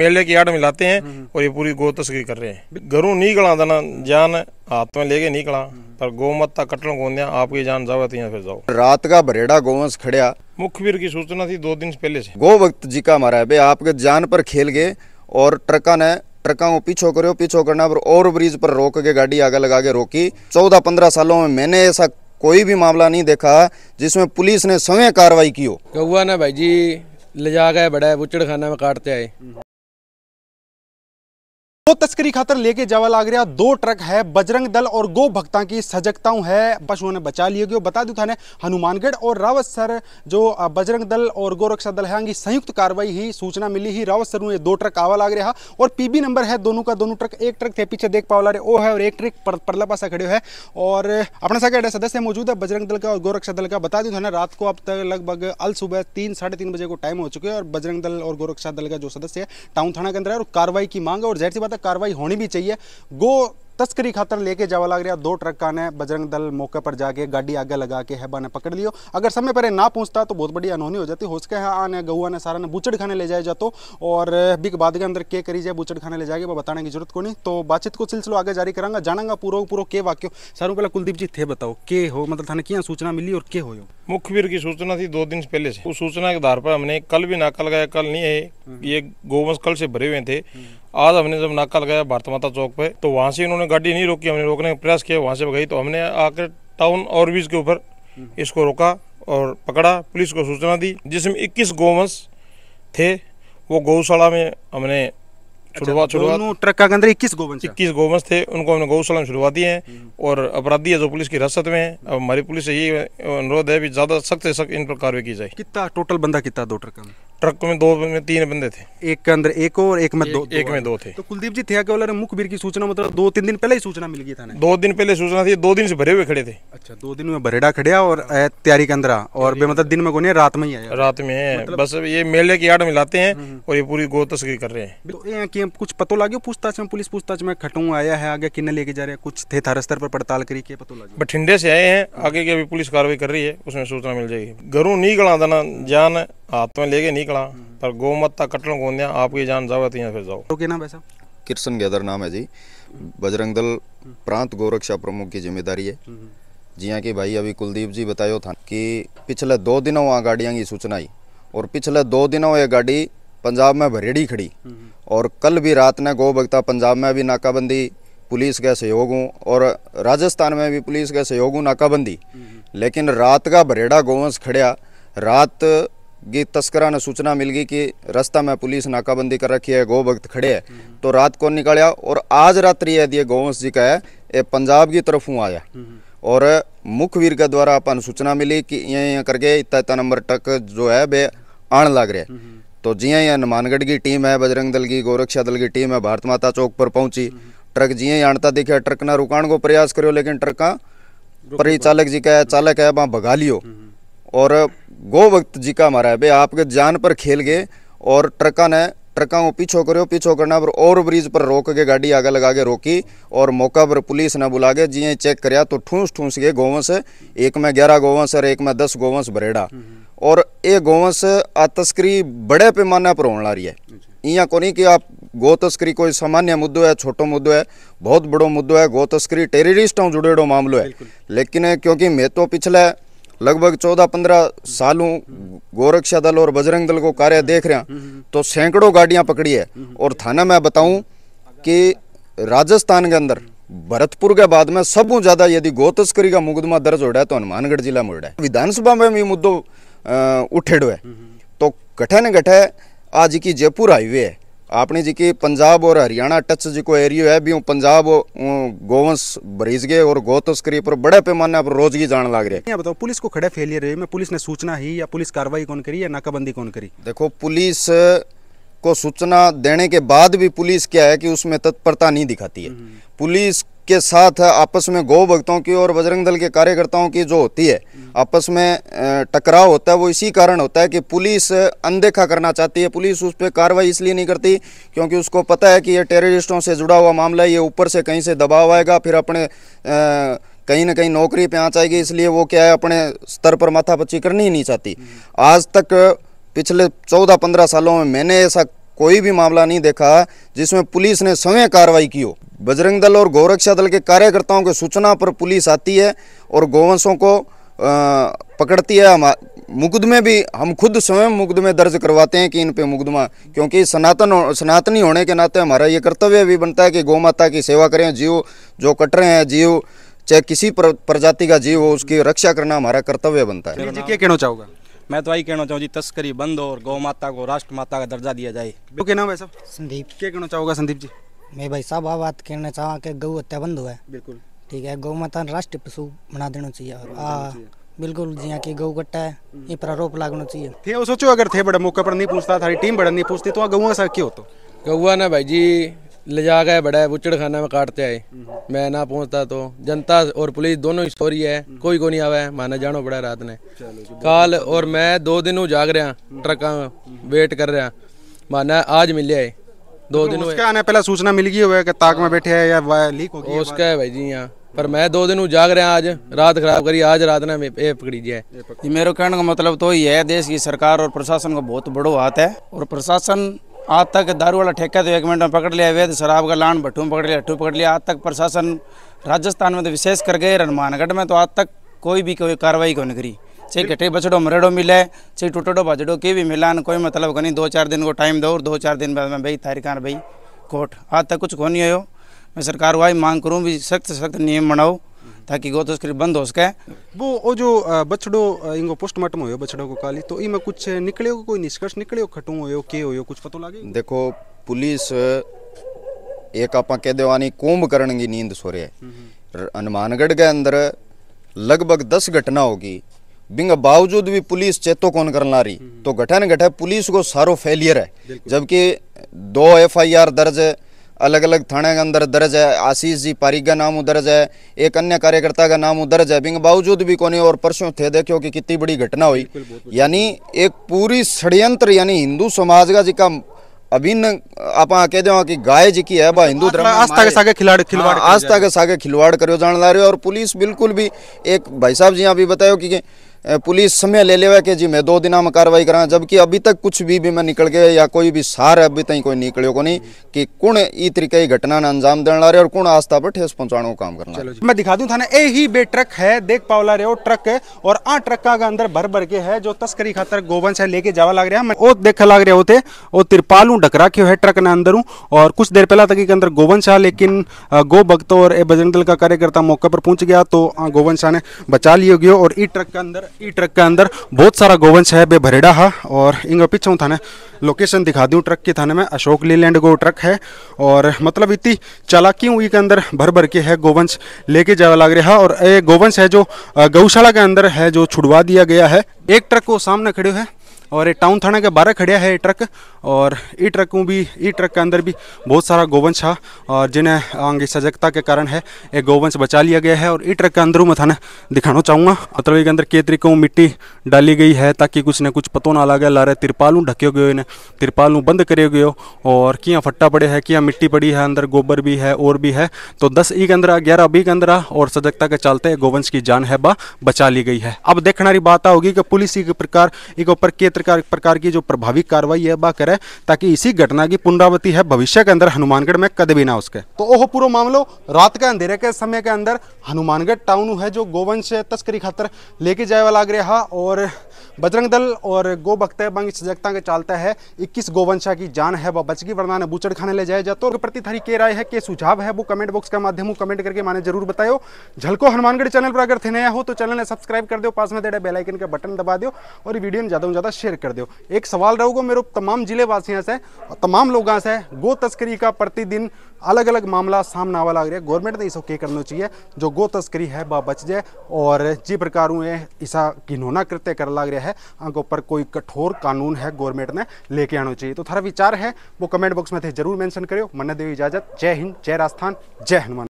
मेले की आड़ मिलाते हैं हम्म। और ये पूरी गो तस्करी कर रहे हैं घरों नहीं देना जान हाथ में लेके नहीं हम्म। पर गौ कटल को आपकी जान जाओ तो यहाँ फिर जाओ रात का बरेड़ा गोवंस खड़िया मुखबिर की सूचना थी दो दिन पहले से गो वक्त जी का मारा है भाई आपके जान पर खेल गए और ट्रका ने ट्रका को पीछो करो पीछो करना पर ओवर ब्रिज पर रोक के गाड़ी आगे लगा के रोकी चौदह पंद्रह सालों में मैंने ऐसा कोई भी मामला नहीं देखा जिसमें पुलिस ने स्वयं कार्रवाई की हो कौआ ना भाई जी ले जा गए बड़ा बुचड़ खाना में काटते आए हम्म। दो तस्करी खातर लेके जावा लाग रहा दो ट्रक है बजरंग दल और गो भक्ता की सजगताओं है पशुओं ने बचा लिए गए बता दू थाने हनुमानगढ़ और रावत सर जो बजरंग दल और गोरक्षा दल है संयुक्त कार्रवाई ही सूचना मिली ही रावत सर ये दो ट्रक आवा लाग रहा और पीबी नंबर है दोनों का दोनों ट्रक एक ट्रक थे पीछे देख पावला रहे ओ है और एक ट्रक परला पासा खड़े है और अपने सके सदस्य मौजूद है बजरंग दल का और गोरक्षा दल का बता दू थाने रात को अब तक लगभग अल सुबह तीन साढ़े तीन बजे को टाइम हो चुके हैं और बजरंग दल और गोरक्षा दल का जो सदस्य है टाउन थाना के अंदर है और कार्रवाई की मांग और जहर सी बात तो कार्रवाई होनी भी चाहिए गो तस्करी खातर लेके जावा लग रहा दो ट्रक ने बजरंग दल मौके पर जाके गाड़ी आगे लगा के हैबा ने पकड़ लियो अगर समय पर ना पहुंचता तो बहुत बड़ी अनहोनी हो जाती हो सके है आने गऊआ ने सारा ने बुचड़ खाने ले जाए जा तो और बिग बाद के अंदर के करी जाए बुचड़ खाने ले जाएगी वो बताने की जरूरत को नहीं तो बातचीत को सिलसिलो आगे जारी करांगा जानांगा पूरा पूरा के वाक्य सारू पहले कुलदीप जी थे बताओ के हो मतलब थाने क्या सूचना मिली और के हो मुखबिर की सूचना थी दो दिन पहले से उस सूचना के आधार पर हमने कल भी नाका गया कल नहीं है हम्म। ये गोवंश कल से भरे हुए थे हम्म। आज हमने जब नाका लगाया भारत माता चौक पे तो वहाँ से उन्होंने गाड़ी नहीं रोकी हमने रोकने का प्रयास किया वहाँ से गई तो हमने आकर टाउन और बीच के ऊपर हम्म। इसको रोका और पकड़ा पुलिस को सूचना दी जिसमें इक्कीस गौवंश थे वो गौशाला में हमने अच्छा, छुड़वा तो छुड़वा ट्रक का अंदर इक्कीस गोवंश इक्कीस गोवंश थे उनको हमने गौशाला में छुड़वा दिए हैं हम्म। और अपराधी है जो पुलिस की हिरासत में है हमारी पुलिस से यही अनुरोध है भी ज्यादा सख्त से सख्त इन पर कार्रवाई की जाए कितना टोटल बंदा कितना दो ट्रक ट्रक में दो में तीन बंदे थे एक के अंदर एक और एक में दो, एक में दो थे तो कुलदीप जी थे वाले मुखबिर की सूचना मतलब दो तीन दिन पहले ही सूचना मिल गई था ना दो दिन पहले सूचना थी दो दिन से भरे हुए खड़े थे अच्छा दो दिन में भरेड़ा खड़े और तैयारी के अंदर और मतलब दिन में कोने रात में ही आया रात में है मतलब... बस ये मेले की आड़ में लाते हैं हम्म, हम्म। और ये पूरी गो तस्करी कर रहे हैं तो कुछ पतो लगे पूछताछ में पुलिस पूछताछ में खटू आया है आगे किन्ने लेके जा रहे हैं कुछ थे थारा स्तर पर पड़ताल करी के पतो लगे बठिंडे से आए हैं आगे की अभी पुलिस कार्रवाई कर रही है उसमें सूचना मिल जाएगी घरों नहीं गला देना जान हाथ में लेके निकला पर गोमत तक कटल को आपकी जान जाओ तो फिर जाओ तो क्या नाम है किरसन गैदर नाम है जी बजरंग दल प्रांत गोरक्षा प्रमुख की जिम्मेदारी है हम्म, हम्म। जिया हाँ कि भाई अभी कुलदीप जी बतायो था कि पिछले दो दिनों वहाँ गाड़िया की सूचना आई और पिछले दो दिनों ये गाड़ी पंजाब में भरेड़ी खड़ी हम्म, और कल भी रात ने गो बगता पंजाब में भी नाकाबंदी पुलिस के सहयोग हूँ और राजस्थान में भी पुलिस के सहयोग हूँ नाकाबंदी लेकिन रात का भरेड़ा गोवंश खड़ा रात कि तस्करा ने सूचना मिल गई कि रास्ता में पुलिस नाकाबंदी कर रखी है गौ भक्त खड़े है तो रात को निकलिया और आज रात्रि यदि गौवंश जी का है ये पंजाब की हूँ आया हम्म, हम्म। और मुख्य वीर के द्वारा अपन सूचना मिली कि यहाँ यहाँ करके इतना इतना नंबर टक जो है वे आने लग रहे हम्म, तो जिया यहाँ हनुमानगढ़ की टीम है बजरंग दल की गोरक्षा दल की टीम है भारत माता चौक पर पहुंची ट्रक जिया ही आणता दिखे ट्रक ने रुकाण को प्रयास करो लेकिन ट्रक का परिचालक जी का चालक है वहाँ भगा लियो और गोवक्त जी का मारा है भाई आपके जान पर खेल गए और ट्रका ने ट्रका को पीछो करो पीछो करना पर ओवर ब्रिज पर रोक के गाड़ी आगे लगा के रोकी और मौका पर पुलिस ने बुला के जी चेक कराया तो ठूस ठूस गए गोवंश एक में ग्यारह गोवंश और एक में दस गोवंश बरेड़ा और ये गोवंश तस्करी बड़े पैमाने पर होने रही है इं को नहीं कि आप गो तस्करी कोई सामान्य मुद्दो है छोटो मुद्दो है बहुत बड़ो मुद्दो है गो तस्करी टेररिस्टों जुड़ेड़ो मामलो है लेकिन क्योंकि मैं तो पिछले लगभग चौदह पंद्रह सालों गोरक्षा दल और बजरंग दल को कार्य देख रहे हैं हम्म, हम्म, हम्म। तो सैकड़ों गाड़ियां पकड़ी है और थाना मैं बताऊं कि राजस्थान के अंदर भरतपुर के बाद में सबू ज्यादा यदि गोतस्करी तस्करी का मुकदमा दर्ज हो रहा है तो हनुमानगढ़ जिला में उड़ा रहा है विधानसभा में भी मुद्दों उठेड़ो है तो घटे न घटे आज की जयपुर हाईवे है अपनी जी पंजाब और हरियाणा टच जो एरियो है भी पंजाब गोवंश बरीज गए और गो तस्करी पर बड़े पैमाने पर रोजगी जान लग रहे हैं बताओ पुलिस को खड़े फेलियर रहे मैं पुलिस ने सूचना ही या पुलिस कार्रवाई कौन करी या नाकाबंदी कौन करी देखो पुलिस को सूचना देने के बाद भी पुलिस क्या है कि उसमें तत्परता नहीं दिखाती है हम्म। पुलिस के साथ आपस में गौ भक्तों की और बजरंग दल के कार्यकर्ताओं की जो होती है आपस में टकराव होता है वो इसी कारण होता है कि पुलिस अनदेखा करना चाहती है पुलिस उस पर कार्रवाई इसलिए नहीं करती क्योंकि उसको पता है कि ये टेररिस्टों से जुड़ा हुआ मामला है ये ऊपर से कहीं से दबाव आएगा फिर अपने कहीं ना कहीं नौकरी पर आ आएगी इसलिए वो क्या है अपने स्तर पर माथापच्ची करनी ही नहीं चाहती आज तक पिछले चौदह पंद्रह सालों में मैंने ऐसा कोई भी मामला नहीं देखा जिसमें पुलिस ने स्वयं कार्रवाई की हो बजरंग दल और गौरक्षा दल के कार्यकर्ताओं के सूचना पर पुलिस आती है और गौवंशों को पकड़ती है मुकदमे भी हम खुद स्वयं मुकदमे दर्ज करवाते हैं कि इन पे मुकदमा क्योंकि सनातन सनातनी होने के नाते हमारा ये कर्तव्य भी बनता है कि गौ माता की सेवा करें जीव जो कट रहे हैं जीव चाहे किसी प्र, प्रजाति का जीव हो उसकी रक्षा करना हमारा कर्तव्य बनता है जी क्या कहना चाहूँगा मैं तो यही कहना चाहूँ जी तस्करी बंद हो और गौ माता को राष्ट्र माता का दर्जा दिया जाए क्या नाम है संदीप क्या कहना चाहूँगा संदीप जी मैं भाई साहब आ बात कहना चाहा कि गौ हत्या बंद हुआ है बिल्कुल ठीक है गौ माता राष्ट्रीय पशु बना देना चाहिए और बिल्कुल जिया की गऊ कट्टा है ये पर आरोप लागना चाहिए थे वो सोचो अगर थे बड़ा मौके पर नहीं पूछता थारी टीम बड़ा नहीं पूछती तो गऊ ऐसा क्यों तो गौआ ना भाई जी ले जा गए बड़ा बुचड़खाना में काटते आए हम्म। मैं ना पहुंचता तो जनता और पुलिस दोनों ही सोरी है हम्म। कोई को नहीं आवे माना जानो पड़ा रात ने काल और मैं दो दिन जाग रहा हम्म। ट्रक वेट कर रहा माना आज मिले आए दो तो दिन उसके आने पहले सूचना मिल गई हुआ कि ताक में बैठे है या लीक हो गया उसका है भाई जी यहाँ पर मैं दो दिन जाग रहा आज रात खराब करी आज रात ने ये पकड़ी जाए मेरे कहने का मतलब तो ये है देश की सरकार और प्रशासन का बहुत बड़ो हाथ है और प्रशासन आज तक दारू वाला ठेका तो एक मिनट में पकड़ लिया वेद शराब का लान भट्टू पकड़ लिया हट्टू पकड़ लिया आज तक प्रशासन राजस्थान में तो विशेष करके हनुमानगढ़ में तो आज तक कोई भी कोई कार्रवाई को नहीं करी चाहे गठे बछड़ो मरेड़ो मिले चाहे टूटड़ो भजड़ो के भी मिला कोई मतलब कोनी दो चार दिन को टाइम दो और दो चार दिन बाद में भाई तारीखान भाई कोर्ट आज तक कुछ को नहीं हो मैं सरकार वाई मांग करूँ भी सख्त सख्त नियम बनाओ ताकि गो तस्करी बंद हो सके वो वो जो बछड़ो इनको पोस्टमार्टम हो बछड़ो को काली तो इनमें कुछ निकले हो कोई निष्कर्ष निकले हो खटू हो के हो कुछ पता लगे देखो पुलिस एक आप कह देवानी कुंभकर्ण की नींद सोरे हनुमानगढ़ के अंदर लगभग दस घटना होगी बिंग बावजूद भी पुलिस चेतो कौन कर ला रही हम्म, हम्म। तो घटन घटा पुलिस को सारो फेलियर है जबकि दो एफआईआर दर्ज है अलग अलग थाने के अंदर दर्ज है आशीष जी पारिक का नाम दर्ज है एक अन्य कार्यकर्ता का नाम दर्ज है बिंग बावजूद भी कोने और परसों थे देखो कि कितनी बड़ी घटना हुई यानी एक पूरी षड्यंत्र यानी हिंदू समाज का जिका अभिन्न आप कह दो कि गाय जी की है वह मतलब हिंदू धर्म आस्था के सागे खिलाड़ हाँ, खिलवाड़ आस्था के सागे खिलवाड़ करो जान ला रहे हो और पुलिस बिल्कुल भी एक भाई साहब जी अभी बतायो कि पुलिस समय ले लेवे के जी मैं दो दिन में कार्रवाई करा जबकि अभी तक कुछ भी भी मैं निकल गया या कोई भी सार अभी तक कोई निकलो को नहीं कि कौन ई तरीके की घटना ने अंजाम देने ला रहे और कौन आस्था पर ठेस पहुंचाने का काम करना मैं दिखा दूं था ए ही बे ट्रक है देख पाओ ला रहे हो ट्रक और आ ट्रक का अंदर भर भर के है जो तस्करी खातर गोवंश है लेके जावा लग रहा है वो देख लग रहे होते वो तिरपालू ढक रखियो है ट्रक ने अंदर और कुछ देर पहला तक अंदर गोवंश है लेकिन गो भक्तों और बजरंग दल का कार्यकर्ता मौके पर पहुंच गया तो गोवंश ने बचा लिया गया और ई ट्रक के अंदर ई ट्रक के अंदर बहुत सारा गोवंश है बे भरेड़ा है और इन पीछे थाने लोकेशन दिखा दूँ ट्रक के थाने में अशोक लीलैंड गो ट्रक है और मतलब इतनी चालाकी हुई के अंदर भर भर के है गोवंश लेके जावा लग रहा है और ये गोवंश है जो गौशाला के अंदर है जो छुड़वा दिया गया है एक ट्रक को सामने खड़े है और ये टाउन थाना के बारह खड़िया है ये ट्रक और ये ट्रक भी ये ट्रक के अंदर भी बहुत सारा गोवंश है और जिन्हें आगे सजगता के कारण है ये गोवंश बचा लिया गया है और ये ट्रक के अंदर मैं थाना दिखाना चाहूँगा मतलब के अंदर के तरीकों मिट्टी डाली गई है ताकि कुछ ने कुछ पतो ना ला रहे तिरपालू ढके गए इन्हें तिरपालू बंद करे गयो और किया फट्टा पड़े है किया मिट्टी पड़ी है अंदर गोबर भी है और भी है तो दस ई के अंदर ग्यारह बी के अंदर और सजगता के चलते गोवंश की जान है बा बचा ली गई है अब देखना बात होगी कि पुलिस के प्रकार एक ऊपर के क्षेत्र प्रकार की जो प्रभावी कार्रवाई है वह करे ताकि इसी घटना की पुनरावृत्ति है भविष्य के अंदर हनुमानगढ़ में कद भी ना उसके तो ओह पूरा मामलो रात के अंधेरे के समय के अंदर हनुमानगढ़ टाउन है जो गोवंश तस्करी खातर लेके जाए वाला रहा और बजरंग दल और गो भक्त बांगी सजगता के चलता है इक्कीस गोवंशा की जान है वह बचगी गई वरना ने बूचड़ खाने ले जाए जा तो प्रति थारी के राय है के सुझाव है वो कमेंट बॉक्स के माध्यम कमेंट करके माने जरूर बताओ झलको हनुमानगढ़ चैनल पर अगर थे नया हो तो चैनल ने सब्सक्राइब कर दो पास में दे बेलाइकन का बटन दबा दो और वीडियो में ज़्यादा से ज़्यादा शेयर कर दो एक सवाल रहूगा मेरे तमाम जिले वासियों से तमाम लोगों से गो तस्करी का प्रतिदिन अलग अलग मामला सामने आवा लग रहा है गवर्नमेंट ने इसको क्या करना चाहिए जो गो तस्करी है वह बच जाए और जिस प्रकार ऐसा घिनौना कृत्य कर लग रहा है अंक ऊपर कोई कठोर कानून है गवर्नमेंट ने लेके आना चाहिए तो थारा विचार है वो कमेंट बॉक्स में थे जरूर मैंशन करो मन दो इजाजत जय हिंद जय राजस्थान जय हनुमान